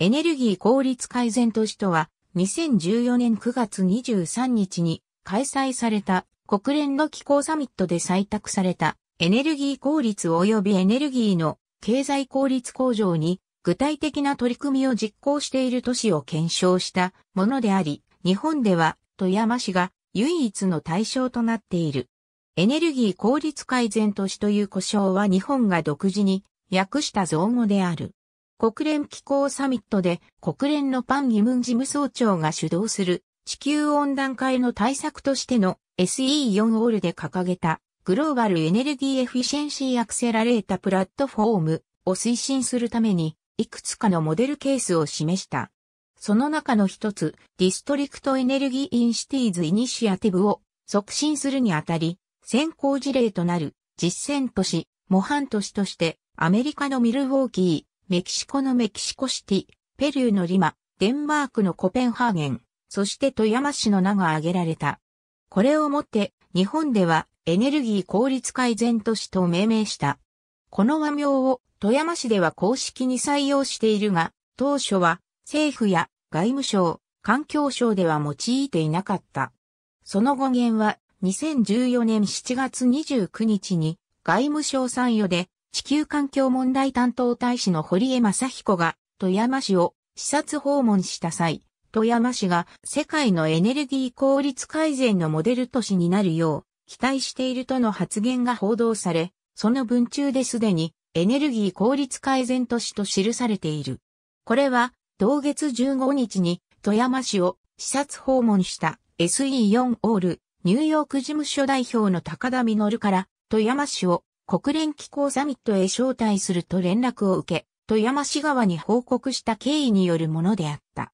エネルギー効率改善都市とは、2014年9月23日に開催された国連の気候サミットで採択されたエネルギー効率及びエネルギーの経済効率向上に具体的な取り組みを実行している都市を検証したものであり、日本では富山市が唯一の対象となっている。エネルギー効率改善都市という呼称は日本が独自に訳した造語である。国連気候サミットで国連のパンギムン事務総長が主導する地球温暖化への対策としての SE4 オールで掲げたグローバルエネルギーエフィシェンシーアクセラレータプラットフォームを推進するためにいくつかのモデルケースを示した。その中の一つ、ディストリクトエネルギーインシティーズイニシアティブを促進するにあたり、先行事例となる実践都市、模範都市としてアメリカのミルウォーキメキシコのメキシコシティ、ペルーのリマ、デンマークのコペンハーゲン、そして富山市の名が挙げられた。これをもって日本ではエネルギー効率改善都市と命名した。この和名を富山市では公式に採用しているが、当初は政府や外務省、環境省では用いていなかった。その語源は2014年7月29日に外務省参与で地球環境問題担当大使の堀江正彦が富山市を視察訪問した際、富山市が世界のエネルギー効率改善のモデル都市になるよう期待しているとの発言が報道され、その文中ですでにエネルギー効率改善都市と記されている。これは同月15日に富山市を視察訪問した SE4 オールニューヨーク事務所代表の高田実から富山市を国連機構サミットへ招待すると連絡を受け、富山市側に報告した経緯によるものであった。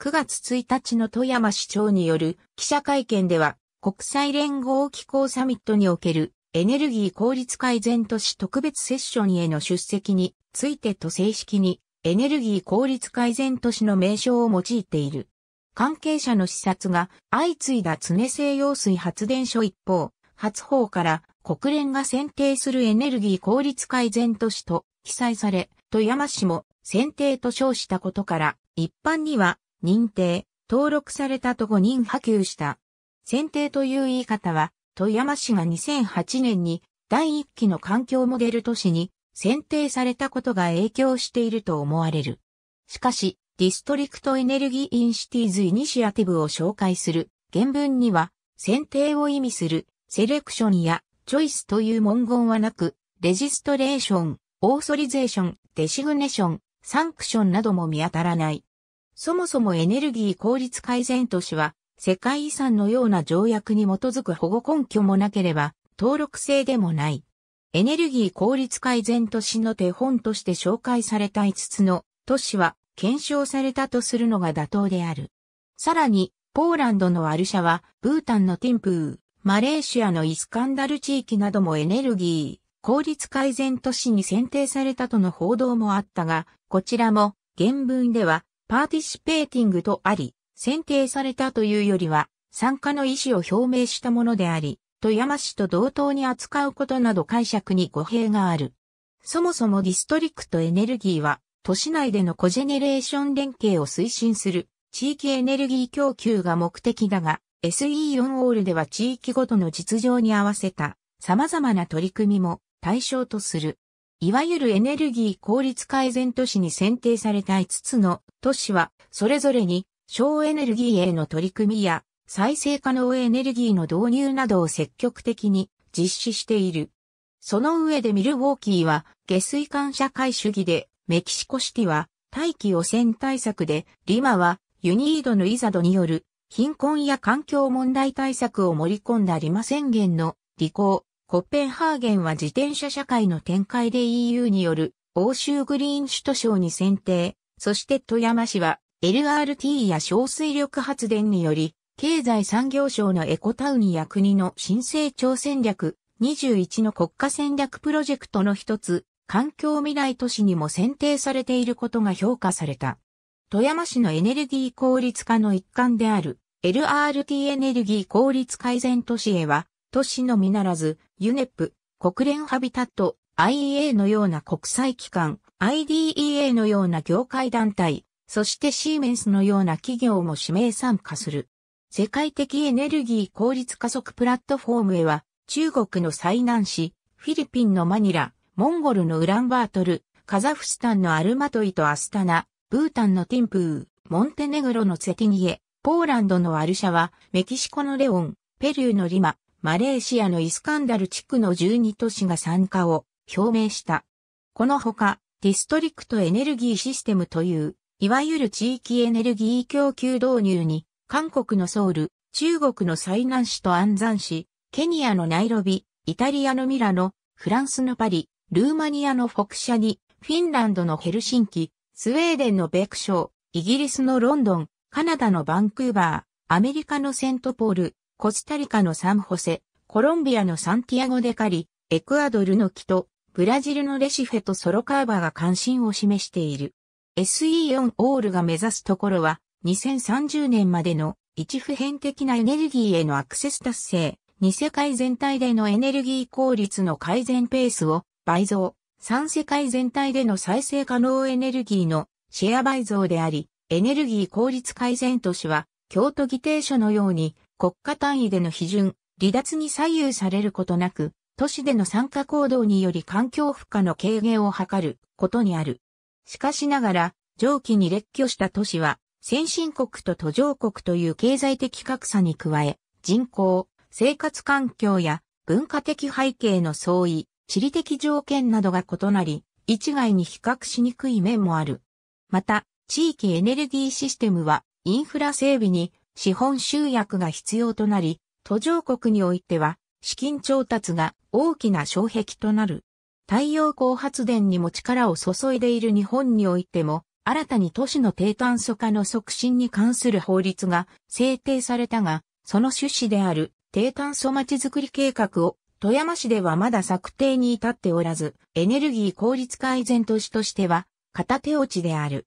9月1日の富山市長による記者会見では、国際連合機構サミットにおけるエネルギー効率改善都市特別セッションへの出席についてと正式にエネルギー効率改善都市の名称を用いている。関係者の視察が相次いだ常西用水発電所一方、初方から国連が選定するエネルギー効率改善都市と記載され、富山市も選定と称したことから、一般には認定、登録されたと誤認波及した。選定という言い方は、富山市が2008年に第1期の環境モデル都市に選定されたことが影響していると思われる。しかし、ディストリクトエネルギーインシティーズイニシアティブを紹介する原文には、選定を意味するセレクションやチョイスという文言はなく、レジストレーション、オーソリゼーション、デシグネション、サンクションなども見当たらない。そもそもエネルギー効率改善都市は、世界遺産のような条約に基づく保護根拠もなければ、登録制でもない。エネルギー効率改善都市の手本として紹介された5つの都市は検証されたとするのが妥当である。さらに、ポーランドのワルシャは、ブータンのティンプー、マレーシアのイスカンダル地域などもエネルギー、効率改善都市に選定されたとの報道もあったが、こちらも原文ではパーティシペーティングとあり、選定されたというよりは、参加の意思を表明したものであり、富山市と同等に扱うことなど解釈に語弊がある。そもそもディストリクトエネルギーは、都市内でのコジェネレーション連携を推進する地域エネルギー供給が目的だが、SE4 オールでは地域ごとの実情に合わせた様々な取り組みも対象とする。いわゆるエネルギー効率改善都市に選定された5つの都市は、それぞれに省エネルギーへの取り組みや再生可能エネルギーの導入などを積極的に実施している。その上でミルウォーキーは下水管社会主義で、メキシコシティは大気汚染対策で、リマはユニードのイザドによる貧困や環境問題対策を盛り込んだリマ宣言の履行、コッペンハーゲンは自転車社会の展開で EU による欧州グリーン首都省に選定、そして富山市は LRT や小水力発電により、経済産業省のエコタウンや国の新成長戦略21の国家戦略プロジェクトの一つ、環境未来都市にも選定されていることが評価された。富山市のエネルギー効率化の一環である LRT エネルギー効率改善都市へは、都市のみならず、UNEP、国連ハビタット、IEA のような国際機関、IDEA のような業界団体、そしてシーメンスのような企業も指名参加する。世界的エネルギー効率加速プラットフォームへは、中国の最南市、フィリピンのマニラ、モンゴルのウランバートル、カザフスタンのアルマトイとアスタナ、ブータンのティンプー、モンテネグロのセティニエ、ポーランドのワルシャは、メキシコのレオン、ペルーのリマ、マレーシアのイスカンダル地区の12都市が参加を表明した。このほか、ディストリクトエネルギーシステムという、いわゆる地域エネルギー供給導入に、韓国のソウル、中国の最南市と安山市、ケニアのナイロビ、イタリアのミラノ、フランスのパリ、ルーマニアのフォクシャニ、フィンランドのヘルシンキ、スウェーデンのベクショー、イギリスのロンドン、カナダのバンクーバー、アメリカのセントポール、コスタリカのサンホセ、コロンビアのサンティアゴデカリ、エクアドルのキト、ブラジルのレシフェとソロカーバーが関心を示している。SE4 オールが目指すところは、2030年までの一普遍的なエネルギーへのアクセス達成、2世界全体でのエネルギー効率の改善ペースを倍増、3世界全体での再生可能エネルギーのシェア倍増であり、エネルギー効率改善都市は、京都議定書のように、国家単位での批准、離脱に左右されることなく、都市での参加行動により環境負荷の軽減を図ることにある。しかしながら、上記に列挙した都市は、先進国と途上国という経済的格差に加え、人口、生活環境や文化的背景の相違、地理的条件などが異なり、一概に比較しにくい面もある。また、地域エネルギーシステムはインフラ整備に資本集約が必要となり、途上国においては資金調達が大きな障壁となる。太陽光発電にも力を注いでいる日本においても、新たに都市の低炭素化の促進に関する法律が制定されたが、その趣旨である低炭素まちづくり計画を富山市ではまだ策定に至っておらず、エネルギー効率改善都市としては片手落ちである。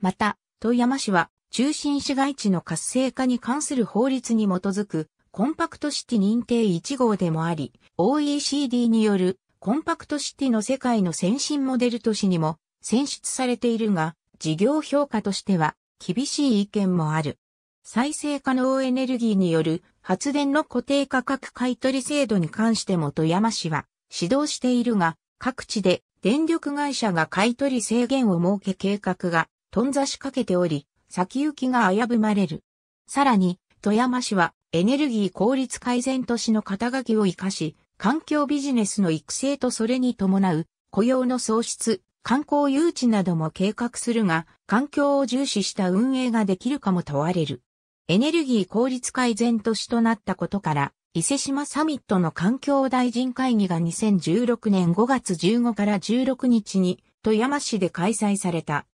また、富山市は中心市街地の活性化に関する法律に基づくコンパクトシティ認定1号でもあり、OECD によるコンパクトシティの世界の先進モデル都市にも選出されているが、事業評価としては厳しい意見もある。再生可能エネルギーによる発電の固定価格買取制度に関しても富山市は指導しているが、各地で電力会社が買取制限を設け計画が頓挫しかけており、先行きが危ぶまれる。さらに、富山市はエネルギー効率改善都市の肩書きを活かし、環境ビジネスの育成とそれに伴う雇用の創出、観光誘致なども計画するが、環境を重視した運営ができるかも問われる。エネルギー効率改善都市となったことから、伊勢島サミットの環境大臣会議が2016年5月15から16日に富山市で開催された。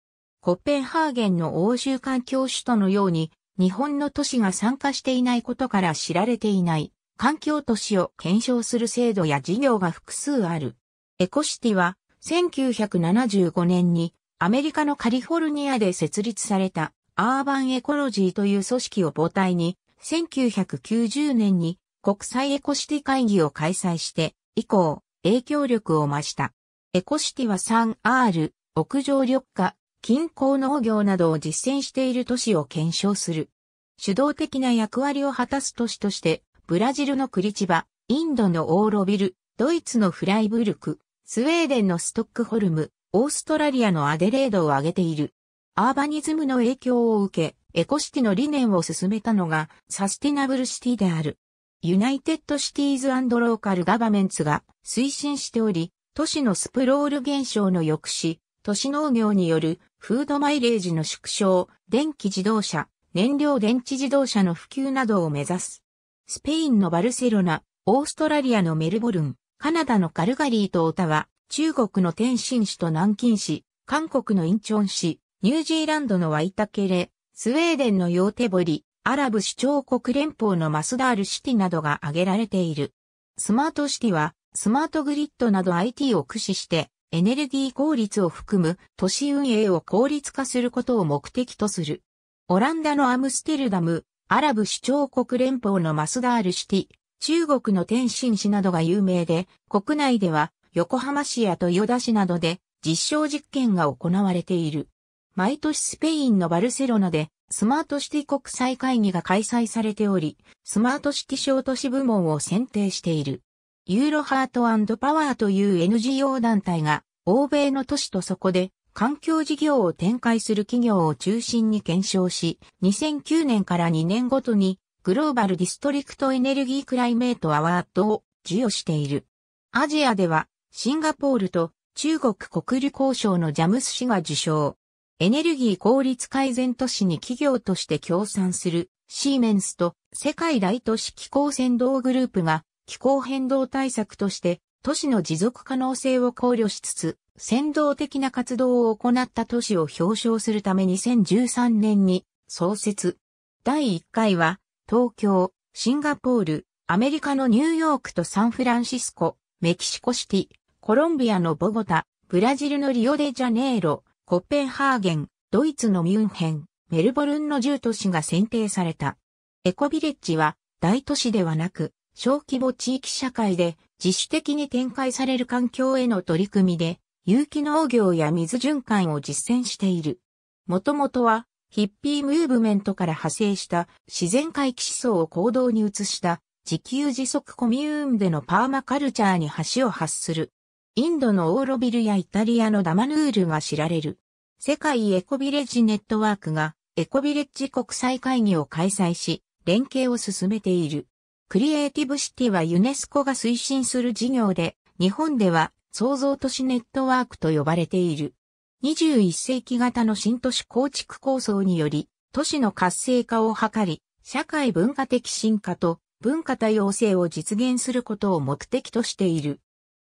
コッペンハーゲンの欧州環境首都のように、日本の都市が参加していないことから知られていない、環境都市を検証する制度や事業が複数ある。エコシティは、1975年に、アメリカのカリフォルニアで設立された、アーバンエコロジーという組織を母体に、1990年に国際エコシティ会議を開催して、以降、影響力を増した。エコシティは 3R、屋上緑化、近郊農業などを実践している都市を検証する。主導的な役割を果たす都市として、ブラジルのクリチバ、インドのオーロビル、ドイツのフライブルク、スウェーデンのストックホルム、オーストラリアのアデレードを挙げている。アーバニズムの影響を受け、エコシティの理念を進めたのがサスティナブルシティである。ユナイテッドシティーズローカルガバメンツが推進しており、都市のスプロール現象の抑止、都市農業によるフードマイレージの縮小、電気自動車、燃料電池自動車の普及などを目指す。スペインのバルセロナ、オーストラリアのメルボルン、カナダのカルガリーとオタワ、中国の天津市と南京市、韓国のインチョン市、ニュージーランドのワイタケレ、スウェーデンのヨーテボリ、アラブ首長国連邦のマスダールシティなどが挙げられている。スマートシティは、スマートグリッドなど IT を駆使して、エネルギー効率を含む都市運営を効率化することを目的とする。オランダのアムステルダム、アラブ首長国連邦のマスダールシティ、中国の天津市などが有名で、国内では横浜市や豊田市などで実証実験が行われている。毎年スペインのバルセロナでスマートシティ国際会議が開催されており、スマートシティ小都市部門を選定している。ユーロハートパワーという NGO 団体が、欧米の都市とそこで、環境事業を展開する企業を中心に検証し、2009年から2年ごとに、グローバルディストリクトエネルギークライメートアワードを授与している。アジアでは、シンガポールと中国国立交渉のジャムス氏が受賞。エネルギー効率改善都市に企業として協賛するシーメンスと世界大都市気候扇動グループが気候変動対策として、都市の持続可能性を考慮しつつ、先導的な活動を行った都市を表彰するため2013年に創設。第1回は、東京、シンガポール、アメリカのニューヨークとサンフランシスコ、メキシコシティ、コロンビアのボゴタ、ブラジルのリオデジャネイロ、コッペンハーゲン、ドイツのミュンヘン、メルボルンの10都市が選定された。エコビレッジは大都市ではなく、小規模地域社会で自主的に展開される環境への取り組みで、有機農業や水循環を実践している。もともとは、ヒッピームーブメントから派生した自然回帰思想を行動に移した自給自足コミューンでのパーマカルチャーに橋を発する。インドのオーロビルやイタリアのダマヌールが知られる。世界エコビレッジネットワークがエコビレッジ国際会議を開催し、連携を進めている。クリエイティブシティはユネスコが推進する事業で、日本では創造都市ネットワークと呼ばれている。21世紀型の新都市構築構想により、都市の活性化を図り、社会文化的進化と文化多様性を実現することを目的としている。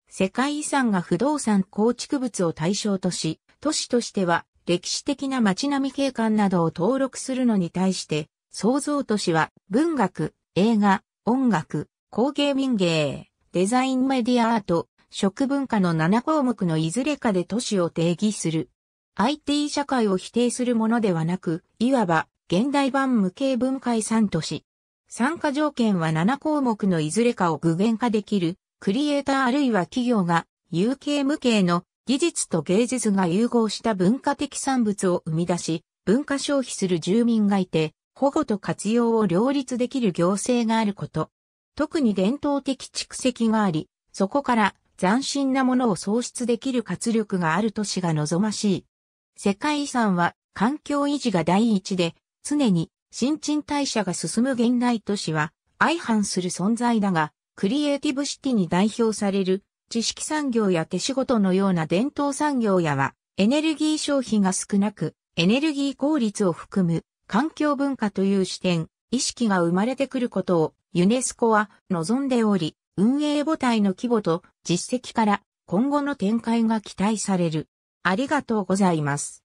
世界遺産が不動産構築物を対象とし、都市としては歴史的な街並み景観などを登録するのに対して、創造都市は文学、映画、音楽、工芸民芸、デザインメディアアート、食文化の7項目のいずれかで都市を定義する。IT 社会を否定するものではなく、いわば現代版無形文化遺産都市。参加条件は7項目のいずれかを具現化できる、クリエイターあるいは企業が、有形無形の技術と芸術が融合した文化的産物を生み出し、文化消費する住民がいて、保護と活用を両立できる行政があること。特に伝統的蓄積があり、そこから斬新なものを創出できる活力がある都市が望ましい。世界遺産は環境維持が第一で、常に新陳代謝が進む現代都市は相反する存在だが、クリエイティブシティに代表される知識産業や手仕事のような伝統産業やは、エネルギー消費が少なく、エネルギー効率を含む環境文化という視点、意識が生まれてくることをユネスコは望んでおり、運営母体の規模と実績から今後の展開が期待される。ありがとうございます。